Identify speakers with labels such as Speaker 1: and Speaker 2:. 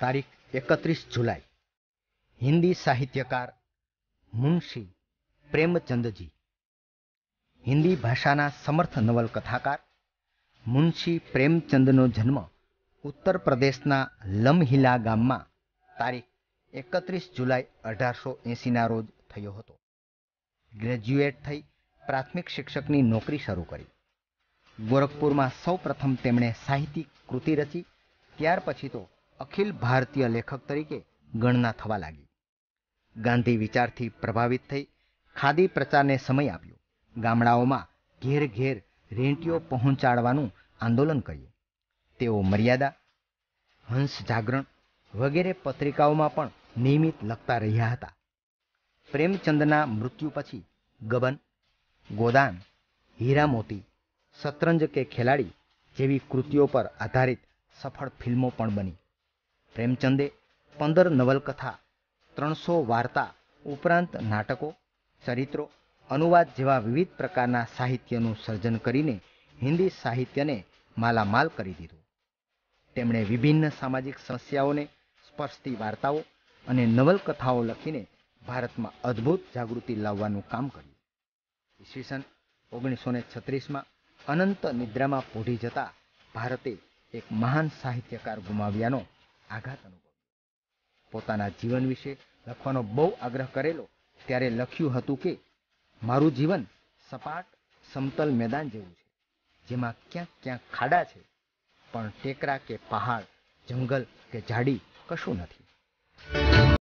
Speaker 1: તારીખ એકત્રીસ જુલાઈ હિન્દી સાહિત્યકાર મુનશી પ્રેમચંદજી હિન્દી ભાષાના સમર્થ નવલકથાકાર મુનશી પ્રેમચંદનો જન્મ ઉત્તર પ્રદેશના લમહિલા ગામમાં તારીખ એકત્રીસ જુલાઈ અઢારસો એંસીના રોજ થયો હતો ગ્રેજ્યુએટ થઈ પ્રાથમિક શિક્ષકની નોકરી શરૂ કરી ગોરખપુરમાં સૌ પ્રથમ તેમણે સાહિત્યિક કૃતિ રચી ત્યાર પછી તો અખિલ ભારતીય લેખક તરીકે ગણના થવા લાગી ગાંધી વિચારથી પ્રભાવિત થઈ ખાદી પ્રચારને સમય આપ્યો ગામડાઓમાં ઘેર ઘેર રેંટીઓ પહોંચાડવાનું આંદોલન કર્યું તેઓ મર્યાદા હંસ જાગરણ વગેરે પત્રિકાઓમાં પણ નિયમિત લખતા રહ્યા હતા પ્રેમચંદના મૃત્યુ પછી ગબન ગોદાન હીરામોતી શતરંજ કે ખેલાડી જેવી કૃતિઓ પર આધારિત સફળ ફિલ્મો પણ બની પ્રેમચંદે પંદર નવલકથા ત્રણસો વાર્તા ઉપરાંત નાટકો ચરિત્રો અનુવાદ જેવા વિવિધ પ્રકારના સાહિત્યનું સર્જન કરીને હિન્દી સાહિત્યને માલામાલ કરી દીધું તેમણે વિભિન્ન સામાજિક સમસ્યાઓને સ્પર્શતી વાર્તાઓ અને નવલકથાઓ લખીને ભારતમાં અદ્ભુત જાગૃતિ લાવવાનું કામ કર્યું ઈસવીસન ઓગણીસો ને છત્રીસમાં અનંત નિદ્રામાં પોઢી જતા ભારતે એક મહાન સાહિત્યકાર ગુમાવ્યાનો આઘાત અનુભવ્યો પોતાના જીવન વિશે લખવાનો બહુ આગ્રહ કરેલો ત્યારે લખ્યું હતું કે મારું જીવન સપાટ સમતલ મેદાન જેવું છે જેમાં ક્યાંક ક્યાંક ખાડા છે પણ ટેકરા કે પહાડ જંગલ કે ઝાડી કશું નથી